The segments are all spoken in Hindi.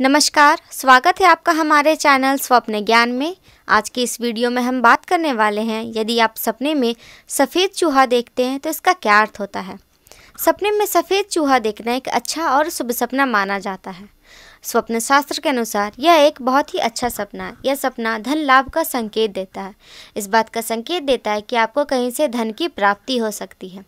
नमस्कार स्वागत है आपका हमारे चैनल स्वप्न ज्ञान में आज की इस वीडियो में हम बात करने वाले हैं यदि आप सपने में सफ़ेद चूहा देखते हैं तो इसका क्या अर्थ होता है सपने में सफ़ेद चूहा देखना एक अच्छा और शुभ सपना माना जाता है स्वप्न शास्त्र के अनुसार यह एक बहुत ही अच्छा सपना है यह सपना धन लाभ का संकेत देता है इस बात का संकेत देता है कि आपको कहीं से धन की प्राप्ति हो सकती है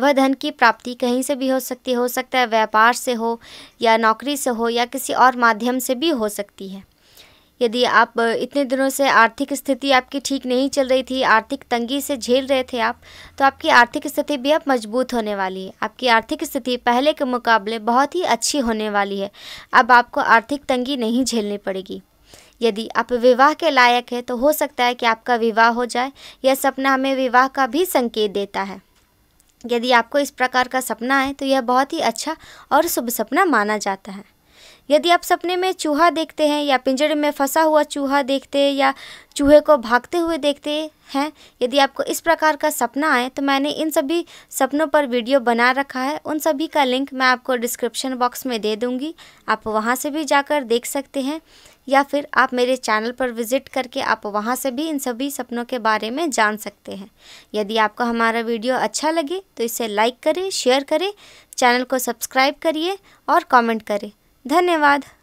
वह धन की प्राप्ति कहीं से भी हो सकती हो सकता है व्यापार से हो या नौकरी से हो या किसी और माध्यम से भी हो सकती है यदि आप इतने दिनों से आर्थिक स्थिति आपकी ठीक नहीं चल रही थी आर्थिक तंगी से झेल रहे थे आप तो आपकी आर्थिक स्थिति भी अब मजबूत होने वाली है आपकी आर्थिक स्थिति पहले के मुकाबले बहुत ही अच्छी होने वाली है अब आपको आर्थिक तंगी नहीं झेलनी पड़ेगी यदि आप विवाह के लायक है तो हो सकता है कि आपका विवाह हो जाए यह सपना हमें विवाह का भी संकेत देता है यदि आपको इस प्रकार का सपना है तो यह बहुत ही अच्छा और शुभ सपना माना जाता है यदि आप सपने में चूहा देखते हैं या पिंजरे में फंसा हुआ चूहा देखते या चूहे को भागते हुए देखते हैं यदि आपको इस प्रकार का सपना आए तो मैंने इन सभी सपनों पर वीडियो बना रखा है उन सभी का लिंक मैं आपको डिस्क्रिप्शन बॉक्स में दे दूँगी आप वहाँ से भी जाकर देख सकते हैं या फिर आप मेरे चैनल पर विज़िट करके आप वहाँ से भी इन सभी सपनों के बारे में जान सकते हैं यदि आपको हमारा वीडियो अच्छा लगे तो इसे लाइक करें शेयर करें चैनल को सब्सक्राइब करिए और कमेंट करें धन्यवाद